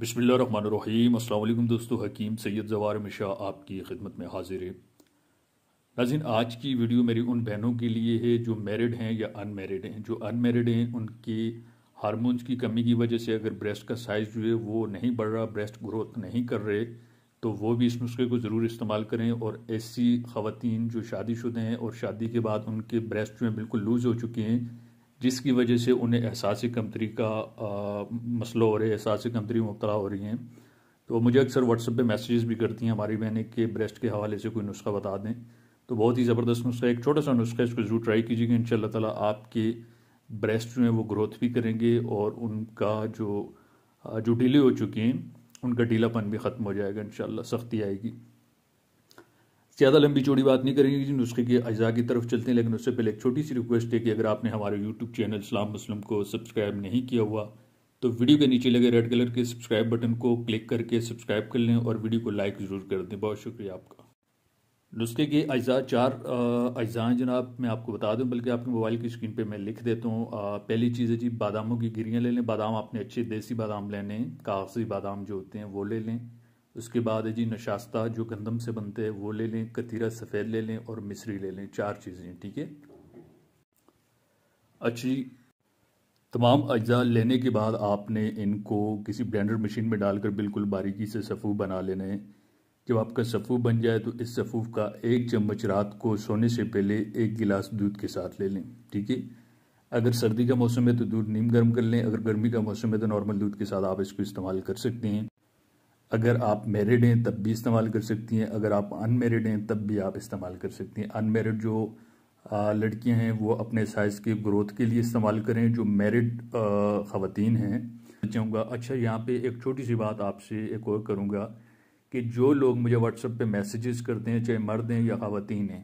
बसमीम अल्लाम दोस्तों हकीम सैयद जवार मिशा आपकी खिदमत में हाजिर है नाजिन आज की वीडियो मेरी उन बहनों के लिए है जो मैरिड हैं या अनमैरिड हैं जो अनमैरिड हैं उनकी हारमोन्स की कमी की वजह से अगर ब्रेस्ट का साइज़ जो है वो नहीं बढ़ रहा ब्रेस्ट ग्रोथ नहीं कर रहे तो वो भी इस नुस्खे को ज़रूर इस्तेमाल करें और ऐसी ख़वान जो शादीशुदा हैं और शादी के बाद उनके ब्रेस्ट जो हैं बिल्कुल लूज़ हो चुके हैं जिसकी वजह से उन्हें एहसास कमतरी का मसला हो रहा है एहसास कमतरी मुबतला हो रही हैं तो मुझे अक्सर व्हाट्सएप पे मैसेजेस भी करती हैं हमारी बहनें कि ब्रेस्ट के हवाले से कोई नुस्खा बता दें तो बहुत ही ज़बरदस्त नुस्खा एक छोटा सा नुस्खा इसको ज़रूर ट्राई कीजिएगा इन तला आपके ब्रेस्ट जो हैं वो ग्रोथ भी करेंगे और उनका जो जो ढीले हो चुके हैं उनका ढीलापन भी ख़त्म हो जाएगा इन सख्ती आएगी ज़्यादा लंबी चौड़ी बात नहीं करेंगे जी नुस्खे के अजा की तरफ चलते हैं लेकिन उससे पहले एक छोटी सी रिक्वेस्ट है कि अगर आपने हमारे यूट्यूब चैनल इस्लाम मुस्लिम को सब्सक्राइब नहीं किया हुआ तो वीडियो के नीचे लगे रेड कलर के सब्सक्राइब बटन को क्लिक करके सब्सक्राइब कर लें और वीडियो को लाइक ज़रूर कर दें बहुत शुक्रिया आपका नुस्खे के अजा चार अज्जा हैं जनाब मैं आपको बता दूं बल्कि आपके मोबाइल की स्क्रीन पे मैं लिख देता हूँ पहली चीज़ है जी बादामों की गिरियाँ ले लें बादाम आपने अच्छे देसी बादाम लेने कागजी बादाम जो होते हैं वो ले लें उसके बाद है जी नशास्ता जो गंदम से बनते हैं वो ले लें कतीरा सफ़ेद ले लें और मिसरी ले लें चार चीज़ें ठीक है अच्छी तमाम अज्जा लेने के बाद आपने इनको किसी ब्लेंडर मशीन में डालकर बिल्कुल बारीकी से सफ़ूफ बना लेना है जब आपका सफ़ूफ बन जाए तो इस सफ़ूफ का एक चम्मच रात को सोने से पहले एक गिलास दूध के साथ ले लें ठीक है अगर सर्दी का मौसम है तो दूध नीम गर्म कर लें अगर गर्मी का मौसम है तो नॉर्मल दूध के साथ आप इसको इस्तेमाल कर सकते हैं अगर आप मेरिड हैं तब भी इस्तेमाल कर सकती हैं अगर आप अनमेरिड हैं तब भी आप इस्तेमाल कर सकती हैं अनमेरिड जो लड़कियां हैं वो अपने साइज़ के ग्रोथ के लिए इस्तेमाल करें जो मेरिड ख़वान हैं चाहूँगा अच्छा यहाँ पे एक छोटी सी बात आपसे एक और करूँगा कि जो लोग मुझे व्हाट्सएप पे मैसेजेस करते हैं चाहे मर्द हैं या ख़वान हैं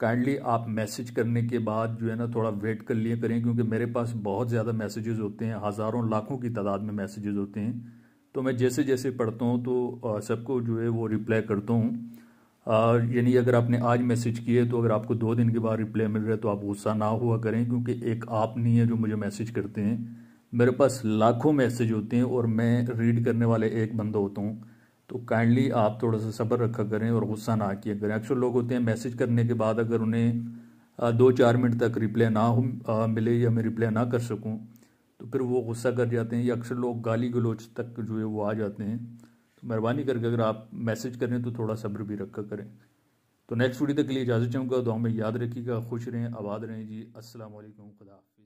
काइंडली आप मैसेज करने के बाद जो है ना थोड़ा वेट कर लिए करें क्योंकि मेरे पास बहुत ज़्यादा मैसेजेस होते हैं हज़ारों लाखों की तादाद में मैसेजेस होते हैं तो मैं जैसे हम्म। जैसे पढ़ता हूँ तो सबको जो है वो रिप्लाई करता हूँ यानी अगर आपने आज मैसेज किए तो अगर आपको दो दिन के बाद रिप्लाई मिल रहा है तो आप गुस्सा ना हुआ करें क्योंकि एक आप नहीं है जो मुझे मैसेज करते हैं मेरे पास लाखों मैसेज होते हैं और मैं रीड करने वाले एक बंदा होता हूँ तो काइंडली आप थोड़ा सा सब्र रखा करें और गुस्सा ना किया करें अक्सर लोग होते हैं मैसेज करने के बाद अगर उन्हें दो चार मिनट तक रिप्लाई ना मिले या मैं रिप्लाई ना कर सकूँ तो फिर वो गुस्सा कर जाते हैं या अक्सर लोग गाली गलोच तक जो है वो आ जाते हैं तो मेहरबानी करके अगर आप मैसेज करें तो थोड़ा सब्र भी रखा करें तो नेक्स्ट वीडियो तक के लिए इजाज़त चाहूँगा तो हमें याद रखिएगा खुश रहें आबाद रहें जी असल खुदा